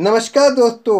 नमस्कार दोस्तों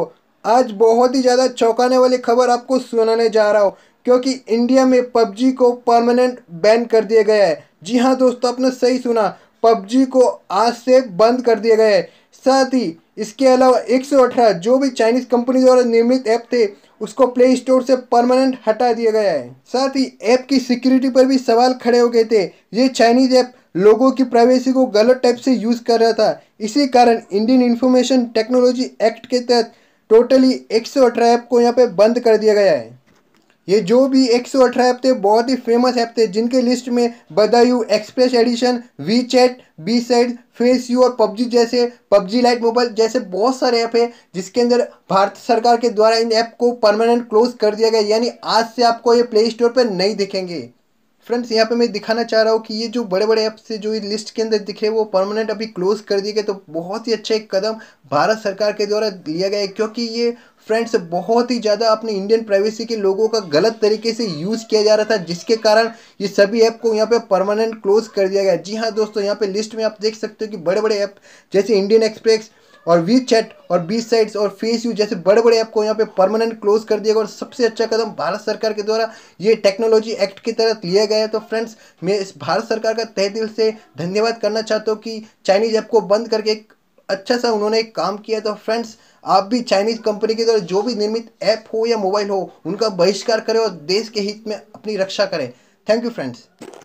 आज बहुत ही ज़्यादा चौंकाने वाली खबर आपको सुनाने जा रहा हूँ क्योंकि इंडिया में पबजी को परमानेंट बैन कर दिया गया है जी हाँ दोस्तों आपने सही सुना पबजी को आज से बंद कर दिया गया है साथ ही इसके अलावा एक जो भी चाइनीज़ कंपनी द्वारा निर्मित ऐप थे उसको प्ले स्टोर से परमानेंट हटा दिया गया है साथ ही ऐप की सिक्योरिटी पर भी सवाल खड़े हो गए थे ये चाइनीज़ ऐप लोगों की प्राइवेसी को गलत टाइप से यूज़ कर रहा था इसी कारण इंडियन इंफॉर्मेशन टेक्नोलॉजी एक्ट के तहत टोटली एक सौ ऐप को यहाँ पे बंद कर दिया गया है ये जो भी अठारह ऐप थे बहुत ही फेमस ऐप थे जिनके लिस्ट में बदायू एक्सप्रेस एडिशन वी चैट बी साइड फेस यू और पबजी जैसे पबजी लाइट मोबाइल जैसे बहुत सारे ऐप हैं जिसके अंदर भारत सरकार के द्वारा इन ऐप को परमानेंट क्लोज कर दिया गया यानी आज से आपको ये प्ले स्टोर पर नहीं दिखेंगे फ्रेंड्स यहाँ पे मैं दिखाना चाह रहा हूँ कि ये जो बड़े बड़े ऐप्स से जो लिस्ट के अंदर दिखे वो परमानेंट अभी क्लोज कर दिए गए तो बहुत ही अच्छा एक कदम भारत सरकार के द्वारा लिया गया है क्योंकि ये फ्रेंड्स बहुत ही ज़्यादा अपने इंडियन प्राइवेसी के लोगों का गलत तरीके से यूज़ किया जा रहा था जिसके कारण ये सभी ऐप को यहाँ पे परमानेंट क्लोज कर दिया गया जी हाँ दोस्तों यहाँ पे लिस्ट में आप देख सकते हो कि बड़े बड़े ऐप जैसे इंडियन एक्सप्रेस और वी चैट और बी साइट्स और फेस यू जैसे बड़े बड़े ऐप को यहाँ पे परमानेंट क्लोज कर दिया गया और सबसे अच्छा कदम भारत सरकार के द्वारा ये टेक्नोलॉजी एक्ट के तहत लिया गया है तो फ्रेंड्स मैं इस भारत सरकार का तह दिल से धन्यवाद करना चाहता हूँ कि चाइनीज ऐप को बंद करके एक अच्छा सा उन्होंने एक काम किया तो फ्रेंड्स आप भी चाइनीज कंपनी के द्वारा जो भी निर्मित ऐप हो या मोबाइल हो उनका बहिष्कार करें और देश के हित में अपनी रक्षा करें थैंक यू फ्रेंड्स